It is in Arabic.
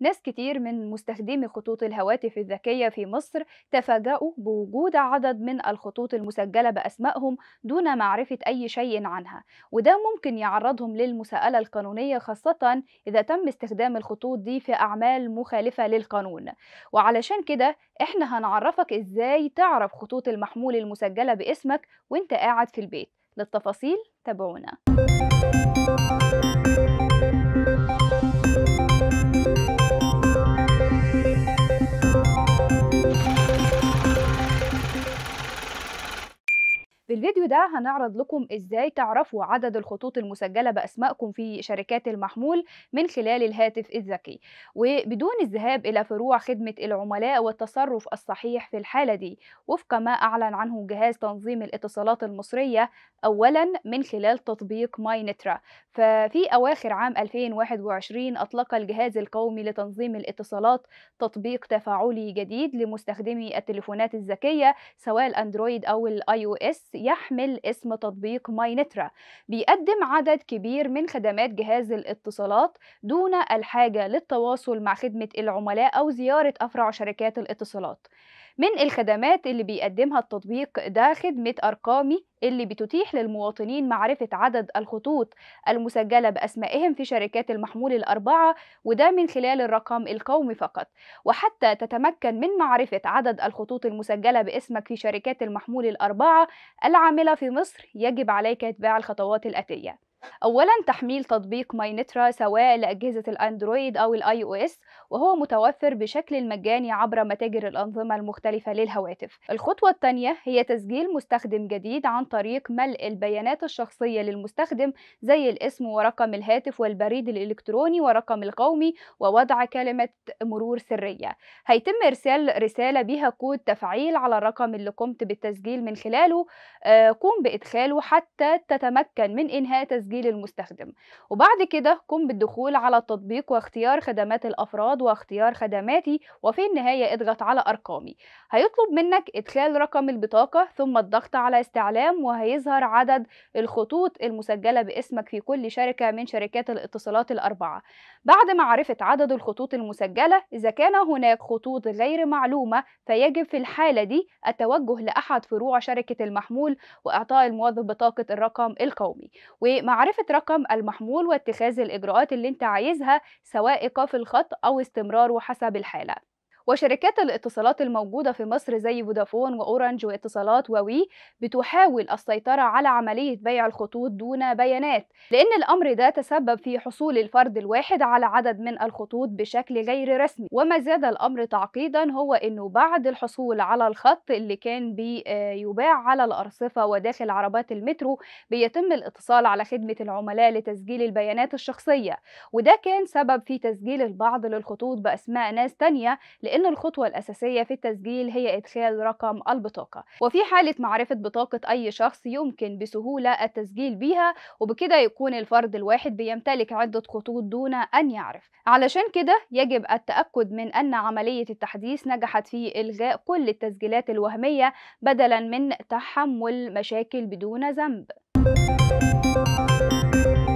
ناس كتير من مستخدمي خطوط الهواتف الذكية في مصر تفاجأوا بوجود عدد من الخطوط المسجلة بأسمائهم دون معرفة أي شيء عنها وده ممكن يعرضهم للمساءلة القانونية خاصة إذا تم استخدام الخطوط دي في أعمال مخالفة للقانون وعلشان كده إحنا هنعرفك إزاي تعرف خطوط المحمول المسجلة باسمك وإنت قاعد في البيت للتفاصيل تابعونا في الفيديو ده هنعرض لكم ازاي تعرفوا عدد الخطوط المسجلة بأسمائكم في شركات المحمول من خلال الهاتف الذكي وبدون الذهاب إلى فروع خدمة العملاء والتصرف الصحيح في الحالة دي وفق ما أعلن عنه جهاز تنظيم الاتصالات المصرية أولا من خلال تطبيق ماينترا ففي أواخر عام 2021 أطلق الجهاز القومي لتنظيم الاتصالات تطبيق تفاعلي جديد لمستخدمي التليفونات الذكية سواء الأندرويد أو الآي أو إس يحمل اسم تطبيق ماينترا بيقدم عدد كبير من خدمات جهاز الاتصالات دون الحاجة للتواصل مع خدمة العملاء أو زيارة أفرع شركات الاتصالات من الخدمات اللي بيقدمها التطبيق ده خدمة أرقامي اللي بتتيح للمواطنين معرفة عدد الخطوط المسجلة بأسمائهم في شركات المحمول الأربعة وده من خلال الرقم القومي فقط وحتى تتمكن من معرفة عدد الخطوط المسجلة باسمك في شركات المحمول الأربعة العاملة في مصر يجب عليك اتباع الخطوات الآتية أولا تحميل تطبيق ماينترا سواء لأجهزة الأندرويد أو الآي أو إس وهو متوفر بشكل مجاني عبر متاجر الأنظمة المختلفة للهواتف الخطوة الثانية هي تسجيل مستخدم جديد عن طريق ملء البيانات الشخصية للمستخدم زي الاسم ورقم الهاتف والبريد الإلكتروني ورقم القومي ووضع كلمة مرور سرية هيتم إرسال رسالة بها كود تفعيل على الرقم اللي قمت بالتسجيل من خلاله آه، قم بإدخاله حتى تتمكن من إنهاء تسجيل دي للمستخدم وبعد كده قم بالدخول على التطبيق واختيار خدمات الأفراد واختيار خدماتي وفي النهاية اضغط على أرقامي هيطلب منك إدخال رقم البطاقة ثم الضغط على استعلام وهيظهر عدد الخطوط المسجلة باسمك في كل شركة من شركات الاتصالات الأربعة بعد معرفة عدد الخطوط المسجلة إذا كان هناك خطوط غير معلومة فيجب في الحالة دي التوجه لأحد فروع شركة المحمول وإعطاء الموظف بطاقة الرقم القومي ومع معرفة رقم المحمول واتخاذ الإجراءات اللي أنت عايزها سواء إيقاف الخط أو استمراره حسب الحالة وشركات الاتصالات الموجودة في مصر زي فودافون وأورنج واتصالات ووي بتحاول السيطرة على عملية بيع الخطوط دون بيانات لأن الأمر ده تسبب في حصول الفرد الواحد على عدد من الخطوط بشكل غير رسمي وما زاد الأمر تعقيدا هو أنه بعد الحصول على الخط اللي كان بيباع على الأرصفة وداخل عربات المترو بيتم الاتصال على خدمة العملاء لتسجيل البيانات الشخصية وده كان سبب في تسجيل البعض للخطوط بأسماء ناس تانية لأن أن الخطوة الأساسية في التسجيل هي إدخال رقم البطاقة وفي حالة معرفة بطاقة أي شخص يمكن بسهولة التسجيل بيها وبكده يكون الفرد الواحد بيمتلك عدة خطوط دون أن يعرف علشان كده يجب التأكد من أن عملية التحديث نجحت في إلغاء كل التسجيلات الوهمية بدلا من تحمل مشاكل بدون ذنب